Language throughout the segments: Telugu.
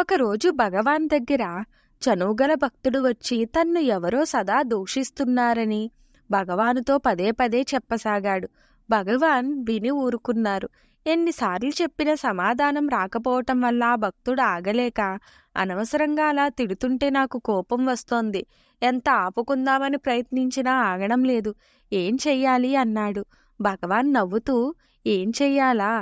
ఒకరోజు భగవాన్ దగ్గర చనువుగల భక్తుడు వచ్చి తన్ను ఎవరో సదా దూషిస్తున్నారని భగవానుతో పదే పదే చెప్పసాగాడు భగవాన్ విని ఊరుకున్నారు ఎన్నిసార్లు చెప్పిన సమాధానం రాకపోవటం వల్ల ఆ భక్తుడు ఆగలేక అనవసరంగా అలా తిడుతుంటే నాకు కోపం వస్తోంది ఎంత ఆపుకుందామని ప్రయత్నించినా ఆగడం లేదు ఏం చెయ్యాలి అన్నాడు భగవాన్ నవ్వుతూ ఏం చెయ్యాలా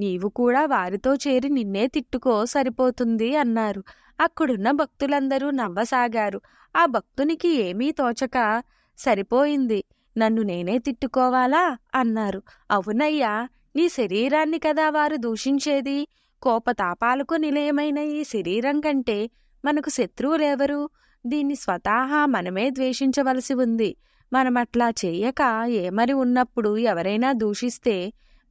నీవు కూడా వారితో చేరి నిన్నే తిట్టుకో సరిపోతుంది అన్నారు అక్కడున్న భక్తులందరూ నవ్వసాగారు ఆ భక్తునికి ఏమీ తోచక సరిపోయింది నన్ను నేనే తిట్టుకోవాలా అన్నారు అవునయ్యా నీ శరీరాన్ని కదా వారు దూషించేది కోపతాపాలకు నిలయమైన ఈ శరీరం కంటే మనకు శత్రువులెవరు దీన్ని స్వతహా మనమే ద్వేషించవలసి ఉంది మనమట్లా చేయక ఏమరి ఉన్నప్పుడు ఎవరైనా దూషిస్తే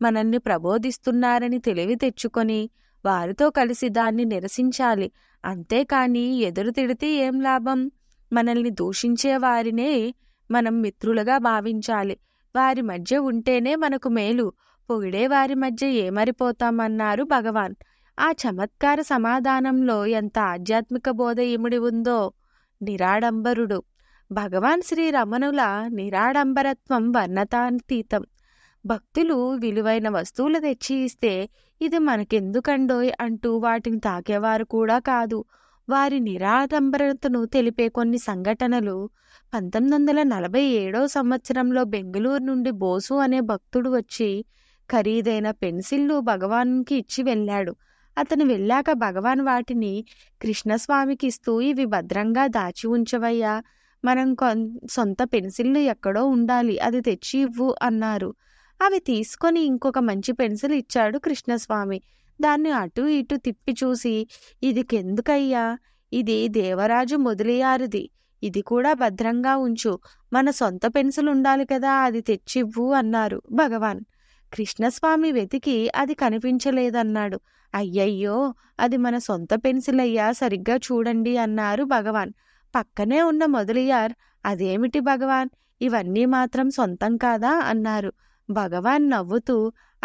మనల్ని ప్రబోధిస్తున్నారని తెలివి తెచ్చుకొని వారితో కలిసి దాన్ని నిరసించాలి అంతేకాని ఎదురు తిడితే ఏం లాభం మనల్ని దూషించే వారినే మనం మిత్రులుగా భావించాలి వారి మధ్య ఉంటేనే మనకు మేలు పొగిడే వారి మధ్య ఏమరిపోతామన్నారు భగవాన్ ఆ చమత్కార సమాధానంలో ఎంత ఆధ్యాత్మిక బోధ ఇముడి ఉందో నిరాడంబరుడు భగవాన్ శ్రీ రమణుల నిరాడంబరత్వం వర్ణతాతీతం భక్తులు విలువైన వస్తువులు తెచ్చి ఇస్తే ఇది మనకెందుకండోయ్ అంటూ వాటిని తాకేవారు కూడా కాదు వారి నిరాడంబరతను తెలిపే కొన్ని సంఘటనలు పంతొమ్మిది వందల నలభై ఏడో సంవత్సరంలో బెంగళూరు నుండి బోసు అనే భక్తుడు వచ్చి ఖరీదైన పెన్సిల్లు భగవాన్కి ఇచ్చి వెళ్ళాడు అతను వెళ్ళాక భగవాన్ వాటిని కృష్ణస్వామికి ఇస్తూ ఇవి భద్రంగా దాచి ఉంచవయ్యా మనం సొంత పెన్సిల్లు ఎక్కడో ఉండాలి అది తెచ్చి ఇవ్వు అన్నారు అవి తీసుకొని ఇంకొక మంచి పెన్సిల్ ఇచ్చాడు కృష్ణస్వామి దాన్ని అటు ఇటు తిప్పి చూసి ఇది కెందుకయ్యా ఇది దేవరాజు మొదలియారిది ఇది కూడా భద్రంగా ఉంచు మన సొంత పెన్సిల్ ఉండాలి కదా అది తెచ్చివ్వు అన్నారు భగవాన్ కృష్ణస్వామి వెతికి అది కనిపించలేదన్నాడు అయ్యయ్యో అది మన సొంత పెన్సిల్ అయ్యా సరిగ్గా చూడండి అన్నారు భగవాన్ పక్కనే ఉన్న మొదలియార్ అదేమిటి భగవాన్ ఇవన్నీ మాత్రం సొంతం కాదా అన్నారు భగవాన్ నవ్వుతూ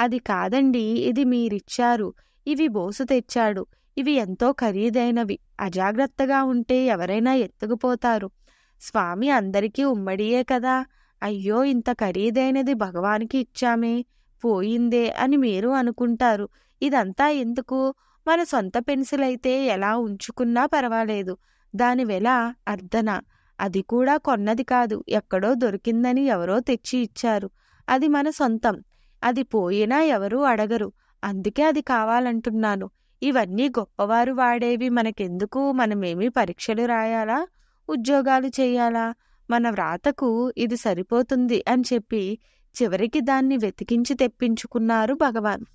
అది కాదండి ఇది మీరిచ్చారు ఇవి బోసు తెచ్చాడు ఇవి ఎంతో ఖరీదైనవి అజాగ్రత్తగా ఉంటే ఎవరైనా ఎత్తుకుపోతారు స్వామి అందరికీ ఉమ్మడియే కదా అయ్యో ఇంత ఖరీదైనది భగవానికి ఇచ్చామే పోయిందే అని మీరు అనుకుంటారు ఇదంతా ఎందుకు మన సొంత పెన్సిల్ అయితే ఎలా ఉంచుకున్నా పర్వాలేదు దాని వెల అర్ధన అది కూడా కొన్నది కాదు ఎక్కడో దొరికిందని ఎవరో తెచ్చి ఇచ్చారు అది మన సొంతం అది పోయినా ఎవరూ అడగరు అందుకే అది కావాలంటున్నాను ఇవన్నీ గొప్పవారు వాడేవి మనకెందుకు మనమేమీ పరీక్షలు రాయాలా ఉద్యోగాలు చేయాలా మన వ్రాతకు ఇది సరిపోతుంది అని చెప్పి చివరికి దాన్ని వెతికించి తెప్పించుకున్నారు భగవాన్